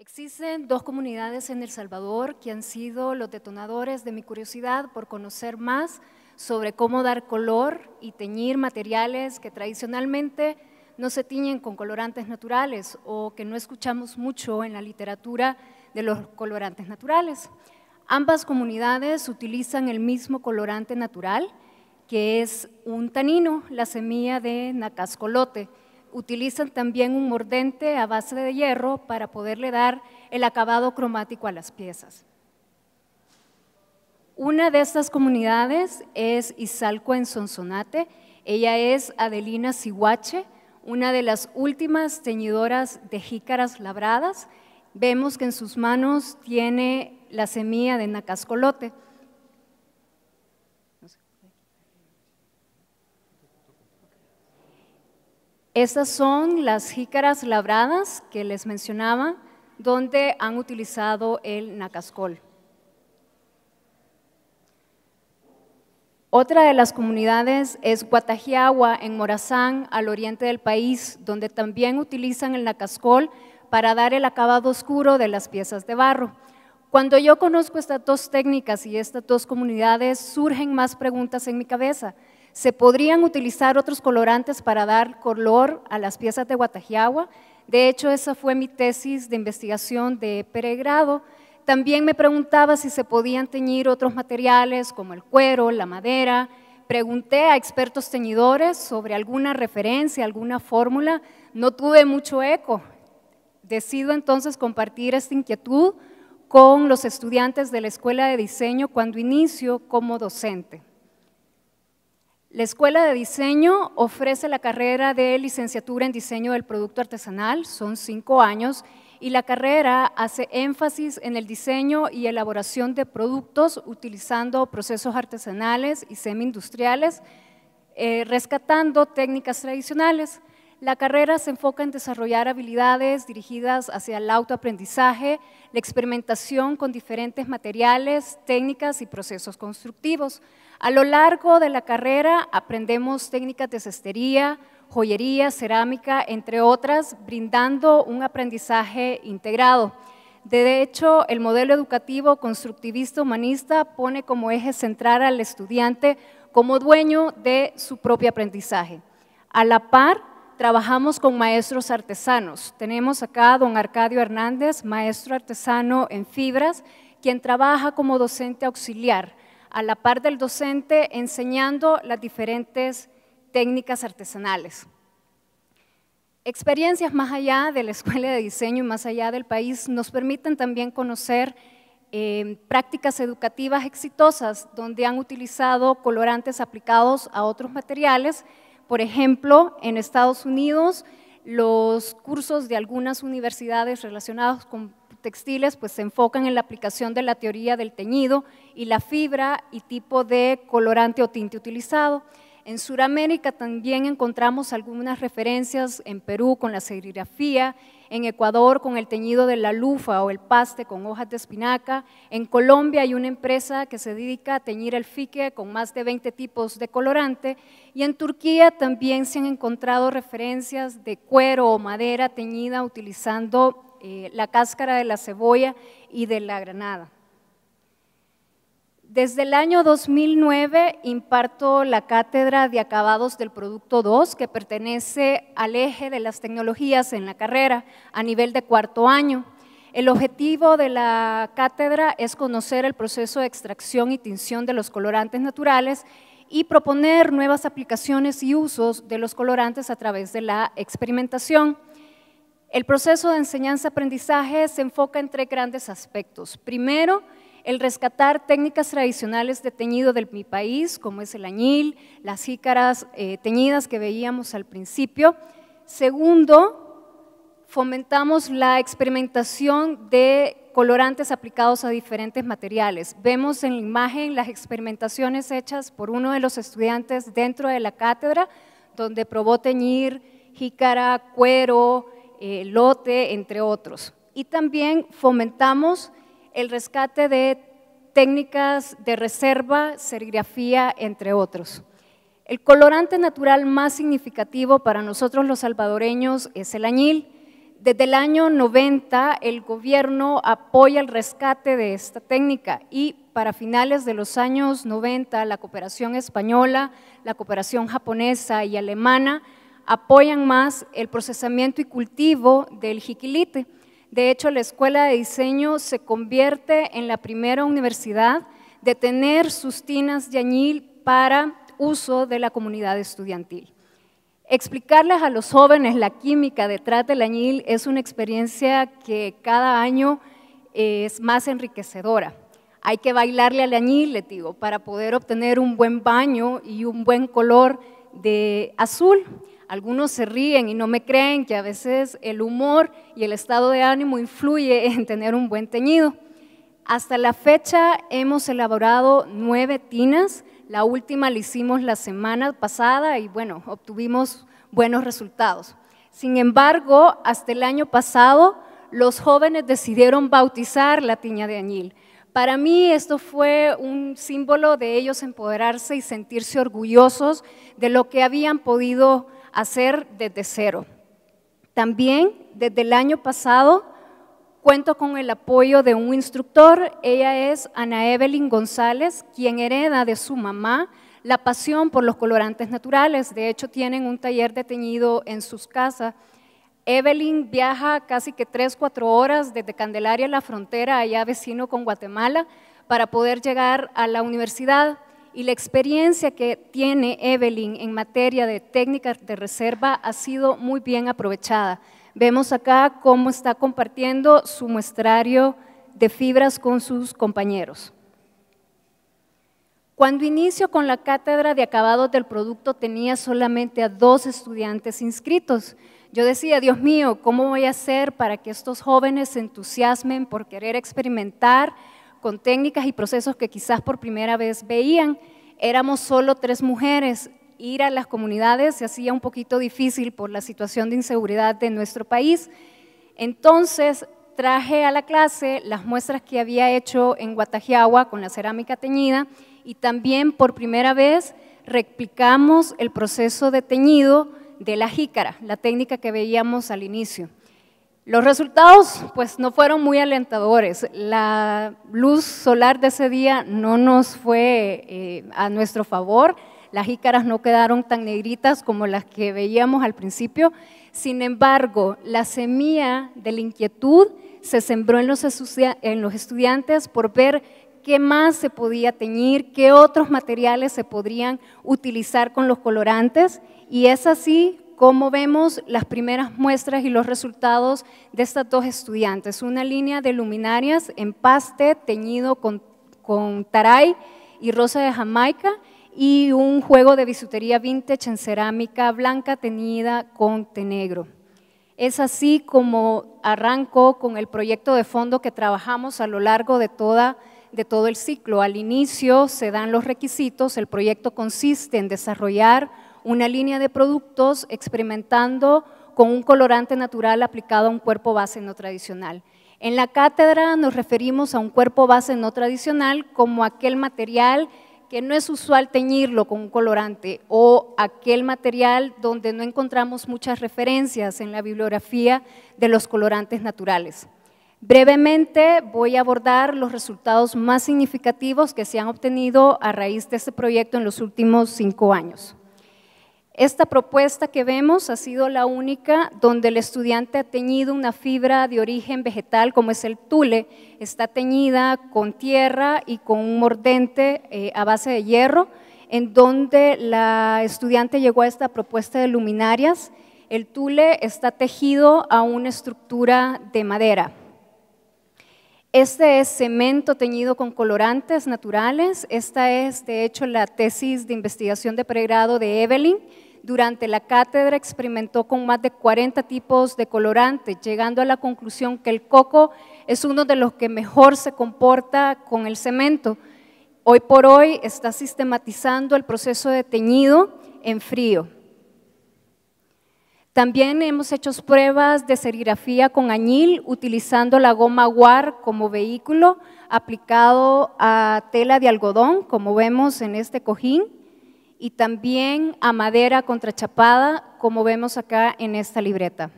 Existen dos comunidades en El Salvador que han sido los detonadores de mi curiosidad por conocer más sobre cómo dar color y teñir materiales que tradicionalmente no se tiñen con colorantes naturales o que no escuchamos mucho en la literatura de los colorantes naturales. Ambas comunidades utilizan el mismo colorante natural, que es un tanino, la semilla de nacascolote, utilizan también un mordente a base de hierro para poderle dar el acabado cromático a las piezas. Una de estas comunidades es Izalco en Sonsonate. Ella es Adelina Sihuache, una de las últimas teñidoras de jícaras labradas. Vemos que en sus manos tiene la semilla de nacascolote. Estas son las jícaras labradas que les mencionaba, donde han utilizado el nacascol. Otra de las comunidades es Guatajiagua, en Morazán, al oriente del país, donde también utilizan el nacascol para dar el acabado oscuro de las piezas de barro. Cuando yo conozco estas dos técnicas y estas dos comunidades, surgen más preguntas en mi cabeza. Se podrían utilizar otros colorantes para dar color a las piezas de Guatajiagua. De hecho, esa fue mi tesis de investigación de pregrado. También me preguntaba si se podían teñir otros materiales como el cuero, la madera. Pregunté a expertos teñidores sobre alguna referencia, alguna fórmula. No tuve mucho eco. Decido entonces compartir esta inquietud con los estudiantes de la Escuela de Diseño cuando inicio como docente. La Escuela de Diseño ofrece la carrera de licenciatura en diseño del producto artesanal, son cinco años, y la carrera hace énfasis en el diseño y elaboración de productos utilizando procesos artesanales y semi-industriales, eh, rescatando técnicas tradicionales. La carrera se enfoca en desarrollar habilidades dirigidas hacia el autoaprendizaje, la experimentación con diferentes materiales, técnicas y procesos constructivos. A lo largo de la carrera aprendemos técnicas de cestería, joyería, cerámica, entre otras, brindando un aprendizaje integrado. De hecho, el modelo educativo constructivista humanista pone como eje central al estudiante como dueño de su propio aprendizaje. A la par, trabajamos con maestros artesanos. Tenemos acá a don Arcadio Hernández, maestro artesano en fibras, quien trabaja como docente auxiliar, a la par del docente enseñando las diferentes técnicas artesanales. Experiencias más allá de la escuela de diseño y más allá del país nos permiten también conocer eh, prácticas educativas exitosas donde han utilizado colorantes aplicados a otros materiales por ejemplo, en Estados Unidos, los cursos de algunas universidades relacionados con textiles pues se enfocan en la aplicación de la teoría del teñido y la fibra y tipo de colorante o tinte utilizado. En Sudamérica también encontramos algunas referencias en Perú con la serigrafía, en Ecuador con el teñido de la lufa o el paste con hojas de espinaca, en Colombia hay una empresa que se dedica a teñir el fique con más de 20 tipos de colorante y en Turquía también se han encontrado referencias de cuero o madera teñida utilizando eh, la cáscara de la cebolla y de la granada. Desde el año 2009 imparto la cátedra de acabados del Producto 2, que pertenece al eje de las tecnologías en la carrera, a nivel de cuarto año. El objetivo de la cátedra es conocer el proceso de extracción y tinción de los colorantes naturales y proponer nuevas aplicaciones y usos de los colorantes a través de la experimentación. El proceso de enseñanza-aprendizaje se enfoca en tres grandes aspectos. Primero, el rescatar técnicas tradicionales de teñido de mi país, como es el añil, las jícaras eh, teñidas que veíamos al principio. Segundo, fomentamos la experimentación de colorantes aplicados a diferentes materiales. Vemos en la imagen las experimentaciones hechas por uno de los estudiantes dentro de la cátedra, donde probó teñir jícara, cuero, eh, lote, entre otros. Y también fomentamos el rescate de técnicas de reserva, serigrafía, entre otros. El colorante natural más significativo para nosotros los salvadoreños es el añil. Desde el año 90 el gobierno apoya el rescate de esta técnica y para finales de los años 90 la cooperación española, la cooperación japonesa y alemana apoyan más el procesamiento y cultivo del jiquilite de hecho, la Escuela de Diseño se convierte en la primera universidad de tener sus tinas de añil para uso de la comunidad estudiantil. Explicarles a los jóvenes la química detrás del añil es una experiencia que cada año eh, es más enriquecedora. Hay que bailarle al añil, les digo, para poder obtener un buen baño y un buen color de azul. Algunos se ríen y no me creen que a veces el humor y el estado de ánimo influye en tener un buen teñido. Hasta la fecha hemos elaborado nueve tinas. La última la hicimos la semana pasada y bueno, obtuvimos buenos resultados. Sin embargo, hasta el año pasado, los jóvenes decidieron bautizar la tiña de añil. Para mí esto fue un símbolo de ellos empoderarse y sentirse orgullosos de lo que habían podido hacer desde cero. También desde el año pasado cuento con el apoyo de un instructor. Ella es Ana Evelyn González, quien hereda de su mamá la pasión por los colorantes naturales. De hecho, tienen un taller de teñido en sus casas. Evelyn viaja casi que 3, 4 horas desde Candelaria, a la frontera, allá vecino con Guatemala, para poder llegar a la universidad y la experiencia que tiene Evelyn en materia de técnicas de reserva ha sido muy bien aprovechada. Vemos acá cómo está compartiendo su muestrario de fibras con sus compañeros. Cuando inicio con la cátedra de acabados del producto tenía solamente a dos estudiantes inscritos. Yo decía, Dios mío, ¿cómo voy a hacer para que estos jóvenes se entusiasmen por querer experimentar con técnicas y procesos que quizás por primera vez veían. Éramos solo tres mujeres. Ir a las comunidades se hacía un poquito difícil por la situación de inseguridad de nuestro país. Entonces traje a la clase las muestras que había hecho en Guatajiagua con la cerámica teñida y también por primera vez replicamos el proceso de teñido de la jícara, la técnica que veíamos al inicio. Los resultados pues no fueron muy alentadores. La luz solar de ese día no nos fue eh, a nuestro favor. Las jícaras no quedaron tan negritas como las que veíamos al principio. Sin embargo, la semilla de la inquietud se sembró en los, en los estudiantes por ver qué más se podía teñir, qué otros materiales se podrían utilizar con los colorantes. Y es así como vemos las primeras muestras y los resultados de estas dos estudiantes. Una línea de luminarias en paste teñido con, taray y rosa de Jamaica y un juego de bisutería vintage en cerámica blanca teñida con té Es así como arrancó con el proyecto de fondo que trabajamos a lo largo de, toda, de todo el ciclo. Al inicio se dan los requisitos, el proyecto consiste en desarrollar una línea de productos experimentando con un colorante natural aplicado a un cuerpo base no tradicional. En la cátedra nos referimos a un cuerpo base no tradicional como aquel material que no es usual teñirlo con un colorante o aquel material donde no encontramos muchas referencias en la bibliografía de los colorantes naturales. Brevemente voy a abordar los resultados más significativos que se han obtenido a raíz de este proyecto en los últimos cinco años. Esta propuesta que vemos ha sido la única donde el estudiante ha teñido una fibra de origen vegetal como es el tule, está teñida con tierra y con un mordente eh, a base de hierro, en donde la estudiante llegó a esta propuesta de luminarias. El tule está tejido a una estructura de madera. Este es cemento teñido con colorantes naturales. Esta es, de hecho, la tesis de investigación de pregrado de Evelyn durante la cátedra experimentó con más de 40 tipos de colorantes, llegando a la conclusión que el coco es uno de los que mejor se comporta con el cemento. Hoy por hoy está sistematizando el proceso de teñido en frío. También hemos hecho pruebas de serigrafía con añil utilizando la goma guar como vehículo aplicado a tela de algodón, como vemos en este cojín y también a madera contrachapada, como vemos acá en esta libreta.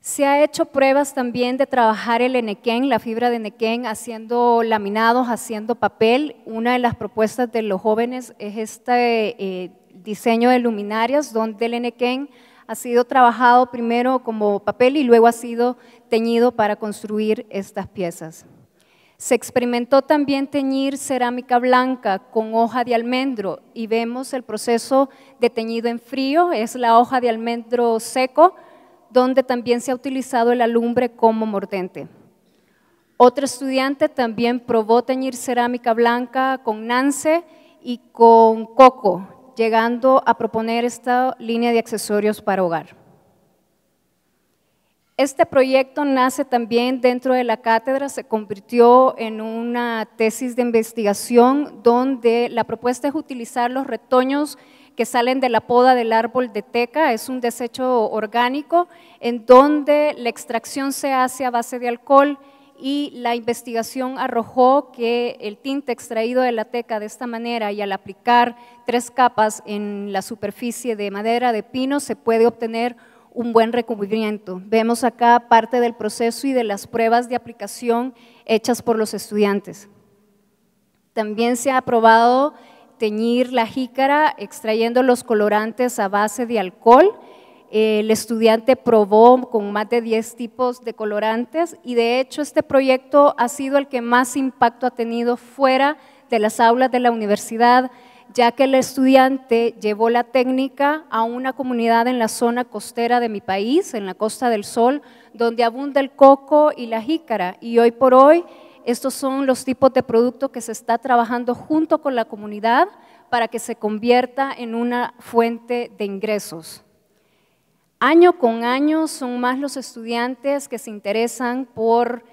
Se ha hecho pruebas también de trabajar el enequén, la fibra de enequén, haciendo laminados, haciendo papel. Una de las propuestas de los jóvenes es este eh, diseño de luminarias, donde el enequén ha sido trabajado primero como papel y luego ha sido teñido para construir estas piezas. Se experimentó también teñir cerámica blanca con hoja de almendro y vemos el proceso de teñido en frío, es la hoja de almendro seco, donde también se ha utilizado el alumbre como mordente. Otro estudiante también probó teñir cerámica blanca con nance y con coco, llegando a proponer esta línea de accesorios para hogar. Este proyecto nace también dentro de la cátedra, se convirtió en una tesis de investigación donde la propuesta es utilizar los retoños que salen de la poda del árbol de teca, es un desecho orgánico en donde la extracción se hace a base de alcohol y la investigación arrojó que el tinte extraído de la teca de esta manera y al aplicar tres capas en la superficie de madera de pino se puede obtener un buen recubrimiento. Vemos acá parte del proceso y de las pruebas de aplicación hechas por los estudiantes. También se ha aprobado teñir la jícara extrayendo los colorantes a base de alcohol. El estudiante probó con más de 10 tipos de colorantes y de hecho este proyecto ha sido el que más impacto ha tenido fuera de las aulas de la universidad, ya que el estudiante llevó la técnica a una comunidad en la zona costera de mi país, en la Costa del Sol, donde abunda el coco y la jícara. Y hoy por hoy, estos son los tipos de productos que se está trabajando junto con la comunidad para que se convierta en una fuente de ingresos. Año con año son más los estudiantes que se interesan por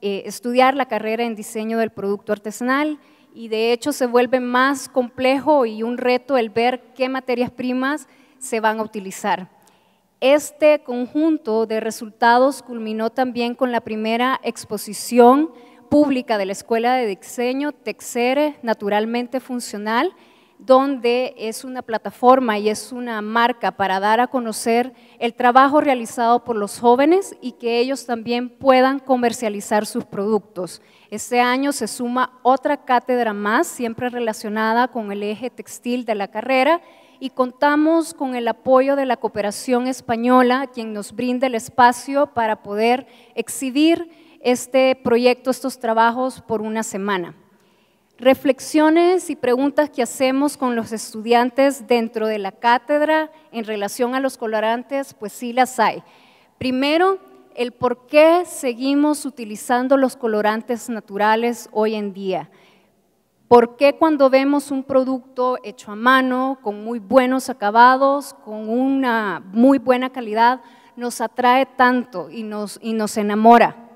eh, estudiar la carrera en diseño del producto artesanal y de hecho se vuelve más complejo y un reto el ver qué materias primas se van a utilizar. Este conjunto de resultados culminó también con la primera exposición pública de la Escuela de Diseño Texere Naturalmente Funcional, donde es una plataforma y es una marca para dar a conocer el trabajo realizado por los jóvenes y que ellos también puedan comercializar sus productos. Este año se suma otra cátedra más, siempre relacionada con el eje textil de la carrera, y contamos con el apoyo de la cooperación española, quien nos brinda el espacio para poder exhibir este proyecto, estos trabajos por una semana reflexiones y preguntas que hacemos con los estudiantes dentro de la cátedra en relación a los colorantes, pues sí las hay. Primero, el por qué seguimos utilizando los colorantes naturales hoy en día. ¿Por qué cuando vemos un producto hecho a mano, con muy buenos acabados, con una muy buena calidad, nos atrae tanto y nos, y nos enamora?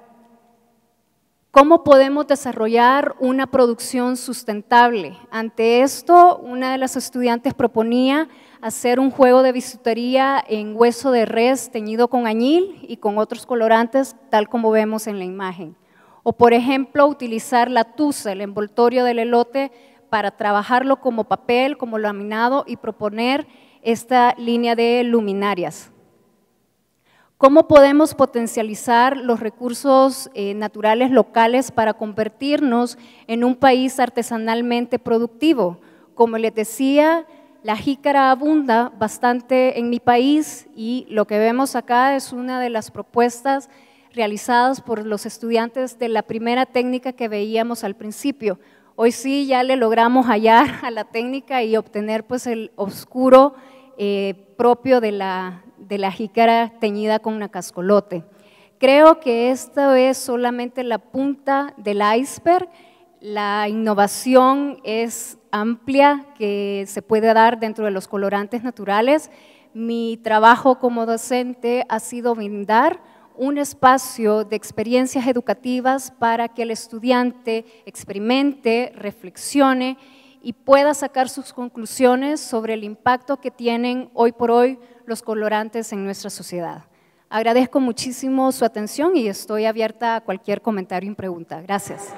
¿Cómo podemos desarrollar una producción sustentable? Ante esto, una de las estudiantes proponía hacer un juego de bisutería en hueso de res teñido con añil y con otros colorantes, tal como vemos en la imagen. O, por ejemplo, utilizar la tusa, el envoltorio del elote, para trabajarlo como papel, como laminado y proponer esta línea de luminarias. ¿Cómo podemos potencializar los recursos eh, naturales locales para convertirnos en un país artesanalmente productivo? Como les decía, la jícara abunda bastante en mi país y lo que vemos acá es una de las propuestas realizadas por los estudiantes de la primera técnica que veíamos al principio. Hoy sí ya le logramos hallar a la técnica y obtener pues el oscuro eh, propio de la, de la jícara teñida con una cascolote, Creo que esta es solamente la punta del iceberg. La innovación es amplia que se puede dar dentro de los colorantes naturales. Mi trabajo como docente ha sido brindar un espacio de experiencias educativas para que el estudiante experimente, reflexione y pueda sacar sus conclusiones sobre el impacto que tienen hoy por hoy los colorantes en nuestra sociedad. Agradezco muchísimo su atención y estoy abierta a cualquier comentario y pregunta. Gracias.